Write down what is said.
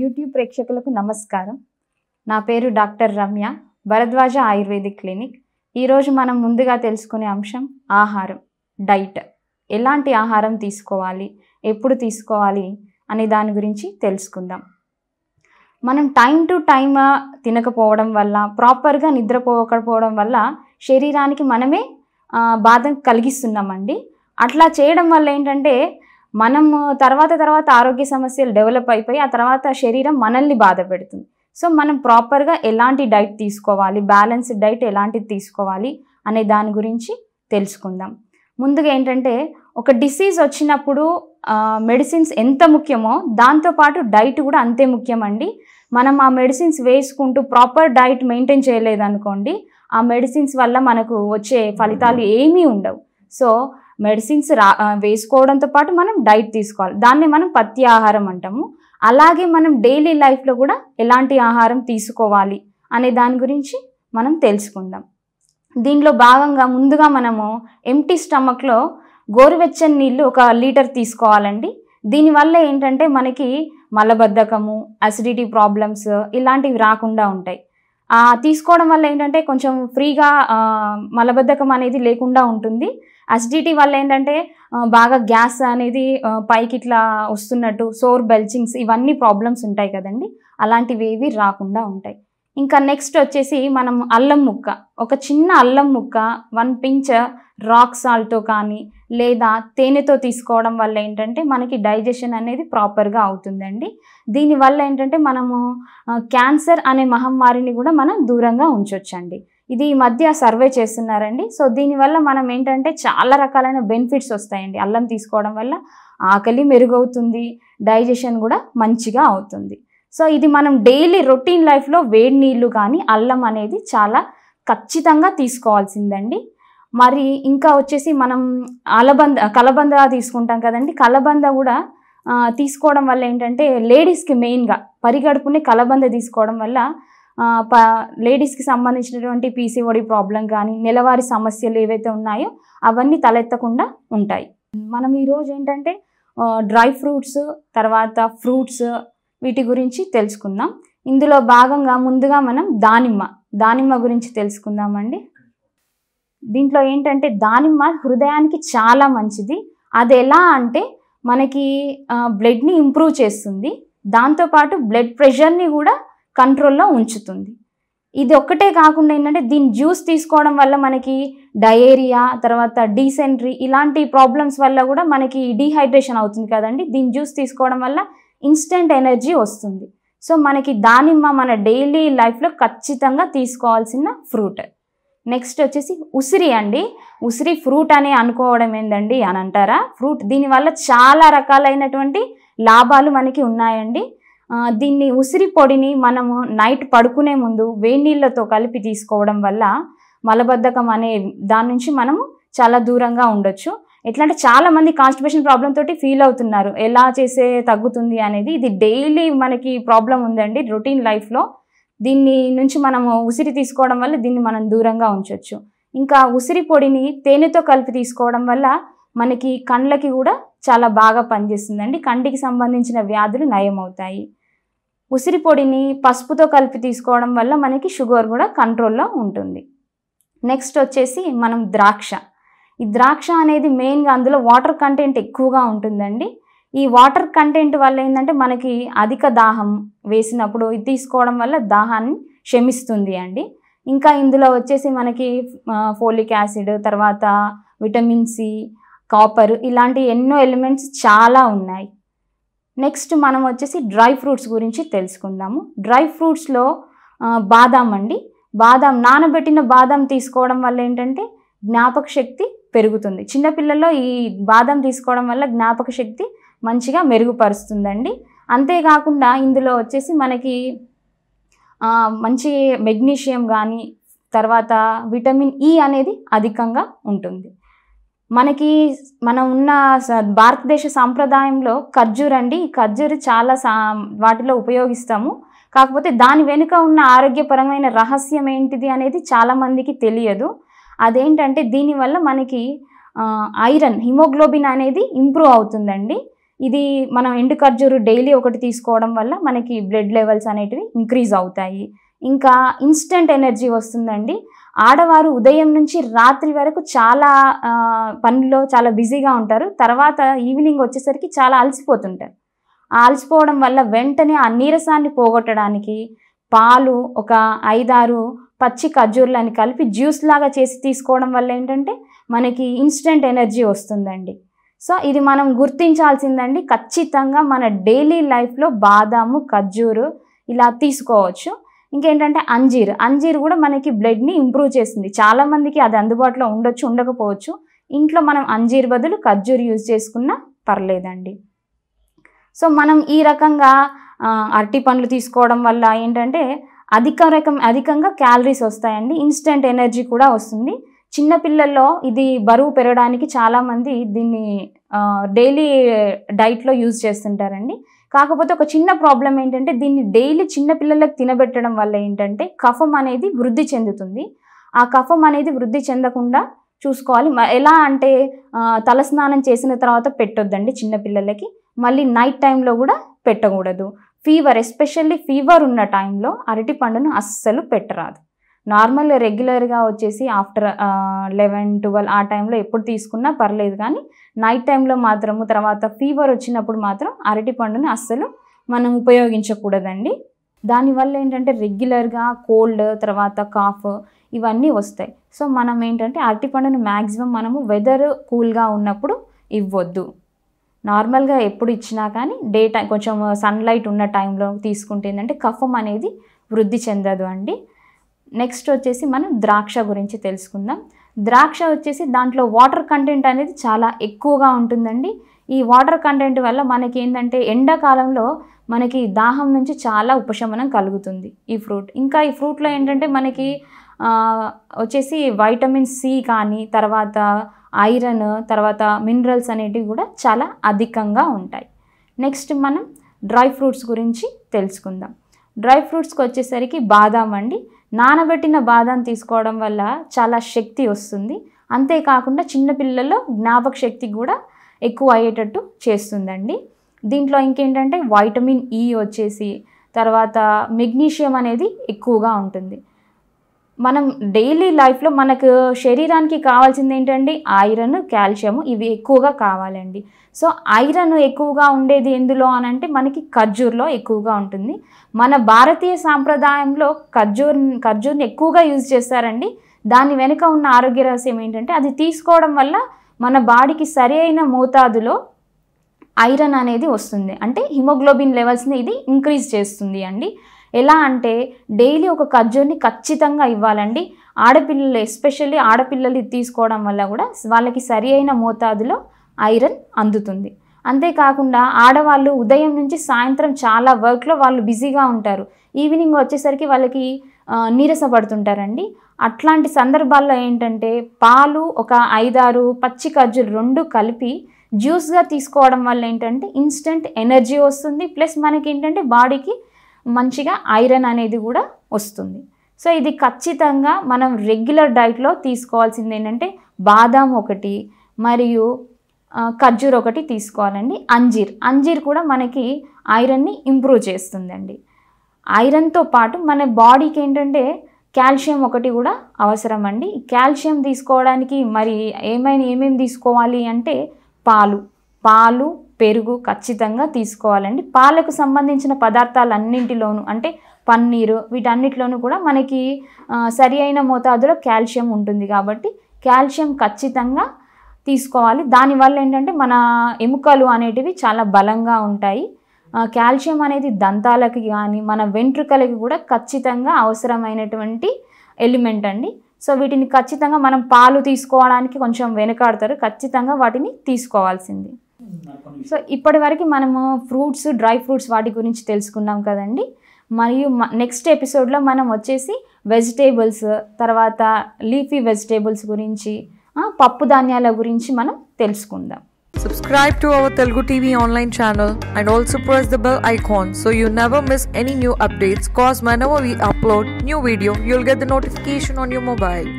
YouTube ప్రేక్షకులకు నమస్కారం నా పేరు doctor Ramya Bharadwaj ayurvedic clinic ఈరోజు మనం ముందుగా తెలుసుకునే అంశం ఆహారం డైట్ ఎలాంటి ఆహారం తీసుకోవాలి ఎప్పుడు తీసుకోవాలి అనే దాని గురించి తెలుసుకుందాం మనం టైం టు టైం తినకపోవడం వల్ల ప్రాపర్గా నిద్రపోకపోవడం వల్ల శరీరానికి మనమే బాధ కలిగిస్తున్నామండి అట్లా చేయడం వల్ల ఏంటంటే మనము తర్వాత తర్వాత ఆరోగ్య సమస్యలు డెవలప్ అయిపోయి ఆ తర్వాత శరీరం మనల్ని బాధ పెడుతుంది సో మనం ప్రాపర్గా ఎలాంటి డైట్ తీసుకోవాలి బ్యాలెన్స్డ్ డైట్ ఎలాంటిది తీసుకోవాలి అనే దాని గురించి తెలుసుకుందాం ముందుగా ఏంటంటే ఒక డిసీజ్ వచ్చినప్పుడు మెడిసిన్స్ ఎంత ముఖ్యమో దాంతోపాటు డైట్ కూడా అంతే ముఖ్యమండి మనం ఆ మెడిసిన్స్ వేసుకుంటూ ప్రాపర్ డైట్ మెయింటైన్ చేయలేదనుకోండి ఆ మెడిసిన్స్ వల్ల మనకు వచ్చే ఫలితాలు ఏమీ ఉండవు సో మెడిసిన్స్ రా వేసుకోవడంతో పాటు మనం డైట్ తీసుకోవాలి దాన్ని మనం పత్తి ఆహారం అంటాము అలాగే మనం డైలీ లైఫ్లో కూడా ఎలాంటి ఆహారం తీసుకోవాలి అనే దాని గురించి మనం తెలుసుకుందాం దీనిలో భాగంగా ముందుగా మనము ఎంటీ స్టమక్లో గోరువెచ్చని నీళ్ళు ఒక లీటర్ తీసుకోవాలండి దీనివల్ల ఏంటంటే మనకి మలబద్ధకము అసిడిటీ ప్రాబ్లమ్స్ ఇలాంటివి రాకుండా ఉంటాయి తీసుకోవడం వల్ల ఏంటంటే కొంచెం ఫ్రీగా మలబద్ధకం అనేది లేకుండా ఉంటుంది అసిడిటీ వల్ల ఏంటంటే బాగా గ్యాస్ అనేది పైకి ఇట్లా వస్తున్నట్టు సోర్ బెల్చింగ్స్ ఇవన్నీ ప్రాబ్లమ్స్ ఉంటాయి కదండి అలాంటివి ఏవి రాకుండా ఉంటాయి ఇంకా నెక్స్ట్ వచ్చేసి మనం అల్లం ముక్క ఒక చిన్న అల్లం ముక్క వన్ పించ్ రాక్ సాల్ట్తో కానీ లేదా తేనెతో తీసుకోవడం వల్ల ఏంటంటే మనకి డైజెషన్ అనేది ప్రాపర్గా అవుతుందండి దీనివల్ల ఏంటంటే మనము క్యాన్సర్ అనే మహమ్మారిని కూడా మనం దూరంగా ఉంచొచ్చండి ఇది ఈ మధ్య సర్వే చేస్తున్నారండి సో దీనివల్ల మనం ఏంటంటే చాలా రకాలైన బెనిఫిట్స్ వస్తాయండి అల్లం తీసుకోవడం వల్ల ఆకలి మెరుగవుతుంది డైజెషన్ కూడా మంచిగా అవుతుంది సో ఇది మనం డైలీ రొటీన్ లైఫ్లో వేడి నీళ్ళు కానీ అల్లం అనేది చాలా ఖచ్చితంగా తీసుకోవాల్సిందండి మరి ఇంకా వచ్చేసి మనం అలబంద కలబంద తీసుకుంటాం కదండి కలబంద కూడా తీసుకోవడం వల్ల ఏంటంటే లేడీస్కి మెయిన్గా పరిగడుపుని కలబంద తీసుకోవడం వల్ల ప లేడీస్కి సంబంధించినటువంటి పీసీఓడి ప్రాబ్లం కానీ నెలవారీ సమస్యలు ఏవైతే ఉన్నాయో అవన్నీ తలెత్తకుండా ఉంటాయి మనం ఈరోజు ఏంటంటే డ్రై ఫ్రూట్స్ తర్వాత ఫ్రూట్స్ వీటి గురించి తెలుసుకుందాం ఇందులో భాగంగా ముందుగా మనం దానిమ్మ దానిమ్మ గురించి తెలుసుకుందామండి దీంట్లో ఏంటంటే దానిమ్మ హృదయానికి చాలా మంచిది అది ఎలా అంటే మనకి బ్లడ్ని ఇంప్రూవ్ చేస్తుంది దాంతోపాటు బ్లడ్ ప్రెషర్ని కూడా కంట్రోల్లో ఉంచుతుంది ఇది ఒక్కటే కాకుండా ఏంటంటే దీని జ్యూస్ తీసుకోవడం వల్ల మనకి డయేరియా తర్వాత డీసెంట్రీ ఇలాంటి ప్రాబ్లమ్స్ వల్ల కూడా మనకి డీహైడ్రేషన్ అవుతుంది కదండి దీని జ్యూస్ తీసుకోవడం వల్ల ఇన్స్టెంట్ ఎనర్జీ వస్తుంది సో మనకి దానిమ్మ మన డైలీ లైఫ్లో ఖచ్చితంగా తీసుకోవాల్సిన ఫ్రూట్ నెక్స్ట్ వచ్చేసి ఉసిరి అండి ఉసిరి ఫ్రూట్ అని అనుకోవడం ఏందండి అని అంటారా ఫ్రూట్ దీనివల్ల చాలా రకాలైనటువంటి లాభాలు మనకి ఉన్నాయండి దీన్ని ఉసిరి పొడిని మనము నైట్ పడుకునే ముందు వేడి నీళ్ళతో కలిపి తీసుకోవడం వల్ల మలబద్ధకం అనే దాని నుంచి మనము చాలా దూరంగా ఉండొచ్చు ఎట్లా అంటే చాలా మంది కాన్స్టిపేషన్ ప్రాబ్లం తోటి ఫీల్ అవుతున్నారు ఎలా చేసే తగ్గుతుంది అనేది ఇది డైలీ మనకి ప్రాబ్లం ఉందండి రొటీన్ లైఫ్లో దీన్ని నుంచి మనము ఉసిరి తీసుకోవడం వల్ల దీన్ని మనం దూరంగా ఉంచవచ్చు ఇంకా ఉసిరి పొడిని తేనెతో కలిపి తీసుకోవడం వల్ల మనకి కండ్లకి కూడా చాలా బాగా పనిచేస్తుందండి కంటికి సంబంధించిన వ్యాధులు నయమవుతాయి ఉసిరి పొడిని పసుపుతో కలిపి తీసుకోవడం వల్ల మనకి షుగర్ కూడా కంట్రోల్లో ఉంటుంది నెక్స్ట్ వచ్చేసి మనం ద్రాక్ష ఈ ద్రాక్ష అనేది మెయిన్గా అందులో వాటర్ కంటెంట్ ఎక్కువగా ఉంటుందండి ఈ వాటర్ కంటెంట్ వల్ల ఏంటంటే మనకి అధిక దాహం వేసినప్పుడు ఇది తీసుకోవడం వల్ల దాహాన్ని క్షమిస్తుంది అండి ఇంకా ఇందులో వచ్చేసి మనకి ఫోలిక్ యాసిడ్ తర్వాత విటమిన్ సి కాపర్ ఇలాంటి ఎన్నో ఎలిమెంట్స్ చాలా ఉన్నాయి నెక్స్ట్ మనం వచ్చేసి డ్రై ఫ్రూట్స్ గురించి తెలుసుకుందాము డ్రై ఫ్రూట్స్లో బాదాం అండి బాదాం నానబెట్టిన బాదాం తీసుకోవడం వల్ల ఏంటంటే జ్ఞాపక శక్తి పెరుగుతుంది చిన్నపిల్లల్లో ఈ బాదం తీసుకోవడం వల్ల జ్ఞాపక శక్తి మంచిగా మెరుగుపరుస్తుందండి అంతేకాకుండా ఇందులో వచ్చేసి మనకి మంచి మెగ్నీషియం కానీ తర్వాత విటమిన్ ఈ e అనేది అధికంగా ఉంటుంది మనకి మనం ఉన్న భారతదేశ సాంప్రదాయంలో ఖర్జూర్ అండి ఖర్జూర్ చాలా సా వాటిలో ఉపయోగిస్తాము కాకపోతే దాని వెనుక ఉన్న ఆరోగ్యపరమైన రహస్యం ఏంటిది అనేది చాలామందికి తెలియదు అదేంటంటే దీనివల్ల మనకి ఐరన్ హిమోగ్లోబిన్ అనేది ఇంప్రూవ్ అవుతుందండి ఇది మనం ఎండు ఖర్జూరు డైలీ ఒకటి తీసుకోవడం వల్ల మనకి బ్లడ్ లెవెల్స్ అనేటివి ఇంక్రీజ్ అవుతాయి ఇంకా ఇన్స్టెంట్ ఎనర్జీ వస్తుందండి ఆడవారు ఉదయం నుంచి రాత్రి వరకు చాలా పనుల్లో చాలా బిజీగా ఉంటారు తర్వాత ఈవినింగ్ వచ్చేసరికి చాలా అలసిపోతుంటారు అలసిపోవడం వల్ల వెంటనే ఆ నీరసాన్ని పోగొట్టడానికి పాలు ఒక ఐదారు పచ్చి ఖర్జూర్లని కలిపి జ్యూస్ లాగా చేసి తీసుకోవడం వల్ల ఏంటంటే మనకి ఇన్స్టెంట్ ఎనర్జీ వస్తుందండి సో ఇది మనం గుర్తించాల్సిందండి ఖచ్చితంగా మన డైలీ లైఫ్లో బాదాము ఖర్జూరు ఇలా తీసుకోవచ్చు ఇంకేంటంటే అంజీర్ అంజీర్ కూడా మనకి బ్లడ్ని ఇంప్రూవ్ చేస్తుంది చాలామందికి అది అందుబాటులో ఉండొచ్చు ఉండకపోవచ్చు ఇంట్లో మనం అంజీర్ బదులు ఖర్జూర్ యూజ్ చేసుకున్నా పర్లేదండి సో మనం ఈ రకంగా అరటి పండ్లు తీసుకోవడం వల్ల ఏంటంటే అధిక రకం అధికంగా క్యాలరీస్ వస్తాయండి ఇన్స్టెంట్ ఎనర్జీ కూడా వస్తుంది చిన్నపిల్లల్లో ఇది బరువు పెరగడానికి చాలామంది దీన్ని డైలీ డైట్లో యూజ్ చేస్తుంటారండి కాకపోతే ఒక చిన్న ప్రాబ్లం ఏంటంటే దీన్ని డైలీ చిన్న పిల్లలకు తినబెట్టడం వల్ల ఏంటంటే కఫం అనేది వృద్ధి చెందుతుంది ఆ కఫం అనేది వృద్ధి చెందకుండా చూసుకోవాలి ఎలా అంటే తలస్నానం చేసిన తర్వాత పెట్టొద్దండి చిన్నపిల్లలకి మళ్ళీ నైట్ టైంలో కూడా పెట్టకూడదు ఫీవర్ ఎస్పెషల్లీ ఫీవర్ ఉన్న టైంలో అరటి పండును అస్సలు పెట్టరాదు నార్మల్ రెగ్యులర్గా వచ్చేసి ఆఫ్టర్ లెవెన్ ట్వెల్వ్ ఆ టైంలో ఎప్పుడు తీసుకున్నా పర్లేదు కానీ నైట్ టైంలో మాత్రము తర్వాత ఫీవర్ వచ్చినప్పుడు మాత్రం అరటి పండుని అస్సలు మనం ఉపయోగించకూడదండి దానివల్ల ఏంటంటే రెగ్యులర్గా కోల్డ్ తర్వాత కాఫ్ ఇవన్నీ వస్తాయి సో మనం ఏంటంటే అరటిపండును మ్యాక్సిమం మనము వెదర్ కూల్గా ఉన్నప్పుడు ఇవ్వద్దు నార్మల్గా ఎప్పుడు ఇచ్చినా కానీ డే టైం కొంచెం సన్లైట్ ఉన్న టైంలో తీసుకుంటే ఏంటంటే కఫం అనేది వృద్ధి చెందదు అండి నెక్స్ట్ వచ్చేసి మనం ద్రాక్ష గురించి తెలుసుకుందాం ద్రాక్ష వచ్చేసి దాంట్లో వాటర్ కంటెంట్ అనేది చాలా ఎక్కువగా ఉంటుందండి ఈ వాటర్ కంటెంట్ వల్ల మనకి ఏంటంటే ఎండాకాలంలో మనకి దాహం నుంచి చాలా ఉపశమనం కలుగుతుంది ఈ ఫ్రూట్ ఇంకా ఈ ఫ్రూట్లో ఏంటంటే మనకి వచ్చేసి వైటమిన్ సి కానీ తర్వాత ఐరన్ తర్వాత మినరల్స్ అనేటివి కూడా చాలా అధికంగా ఉంటాయి నెక్స్ట్ మనం డ్రై ఫ్రూట్స్ గురించి తెలుసుకుందాం డ్రై ఫ్రూట్స్కి వచ్చేసరికి బాదాం అండి నానబెట్టిన బాదం తీసుకోవడం వల్ల చాలా శక్తి వస్తుంది అంతేకాకుండా చిన్నపిల్లల్లో జ్ఞాపక శక్తి కూడా ఎక్కువ అయ్యేటట్టు చేస్తుందండి దీంట్లో ఇంకేంటంటే వైటమిన్ ఈ e వచ్చేసి తర్వాత మెగ్నీషియం అనేది ఎక్కువగా ఉంటుంది మనం డైలీ లైఫ్లో మనకు శరీరానికి కావాల్సింది ఏంటండి ఐరన్ కాల్షియము ఇవి ఎక్కువగా కావాలండి సో ఐరన్ ఎక్కువగా ఉండేది ఎందులో అని అంటే మనకి ఖర్జూర్లో ఎక్కువగా ఉంటుంది మన భారతీయ సాంప్రదాయంలో ఖర్జూర్ ఖర్జూర్ని ఎక్కువగా యూజ్ చేస్తారండి దాని వెనుక ఉన్న ఆరోగ్య రహస్యం ఏంటంటే అది తీసుకోవడం వల్ల మన బాడీకి సరి అయిన మోతాదులో ఐరన్ అనేది వస్తుంది అంటే హిమోగ్లోబిన్ లెవెల్స్ని ఇది ఇంక్రీజ్ చేస్తుంది అండి ఎలా అంటే డైలీ ఒక ఖర్జూర్ని ఖచ్చితంగా ఇవ్వాలండి ఆడపిల్లలు ఎస్పెషల్లీ ఆడపిల్లలు తీసుకోవడం వల్ల కూడా వాళ్ళకి సరి అయిన మోతాదులో ఐరన్ అందుతుంది అంతేకాకుండా ఆడవాళ్ళు ఉదయం నుంచి సాయంత్రం చాలా వర్క్లో వాళ్ళు బిజీగా ఉంటారు ఈవినింగ్ వచ్చేసరికి వాళ్ళకి నీరసపడుతుంటారండి అట్లాంటి సందర్భాల్లో ఏంటంటే పాలు ఒక ఐదారు పచ్చి ఖర్జులు రెండు కలిపి జ్యూస్గా తీసుకోవడం వల్ల ఏంటంటే ఇన్స్టెంట్ ఎనర్జీ వస్తుంది ప్లస్ మనకి ఏంటంటే బాడీకి మంచిగా ఐరన్ అనేది కూడా వస్తుంది సో ఇది ఖచ్చితంగా మనం రెగ్యులర్ డైట్లో తీసుకోవాల్సింది ఏంటంటే బాదాం ఒకటి మరియు ఖర్జూర్ ఒకటి తీసుకోవాలండి అంజీర్ అంజీర్ కూడా మనకి ఐరన్ని ఇంప్రూవ్ చేస్తుందండి ఐరన్తో పాటు మన బాడీకి ఏంటంటే కాల్షియం ఒకటి కూడా అవసరం అండి కాల్షియం తీసుకోవడానికి మరి ఏమైనా ఏమేమి తీసుకోవాలి అంటే పాలు పాలు పెరుగు ఖచ్చితంగా తీసుకోవాలండి పాలకు సంబంధించిన పదార్థాలన్నింటిలోనూ అంటే పన్నీరు వీటన్నిటిలోనూ కూడా మనకి సరి అయిన మోతాదులో కాల్షియం ఉంటుంది కాబట్టి కాల్షియం ఖచ్చితంగా తీసుకోవాలి దానివల్ల ఏంటంటే మన ఎముకలు అనేటివి చాలా బలంగా ఉంటాయి కాల్షియం అనేది దంతాలకి కానీ మన వెంట్రుకలకి కూడా ఖచ్చితంగా అవసరమైనటువంటి ఎలిమెంట్ అండి సో వీటిని ఖచ్చితంగా మనం పాలు తీసుకోవడానికి కొంచెం వెనుకాడతారు ఖచ్చితంగా వాటిని తీసుకోవాల్సింది సో ఇప్పటి వరకు మనము ఫ్రూట్స్ డ్రై ఫ్రూట్స్ వాటి గురించి తెలుసుకున్నాం కదండి మరియు నెక్స్ట్ ఎపిసోడ్లో మనం వచ్చేసి వెజిటేబుల్స్ తర్వాత లీఫీ వెజిటేబుల్స్ గురించి పప్పు ధాన్యాల గురించి మనం తెలుసుకుందాం Subscribe to our Telugu TV online channel and also press the bell icon so you never miss any new updates cause whenever we upload new video you'll get the notification on your mobile.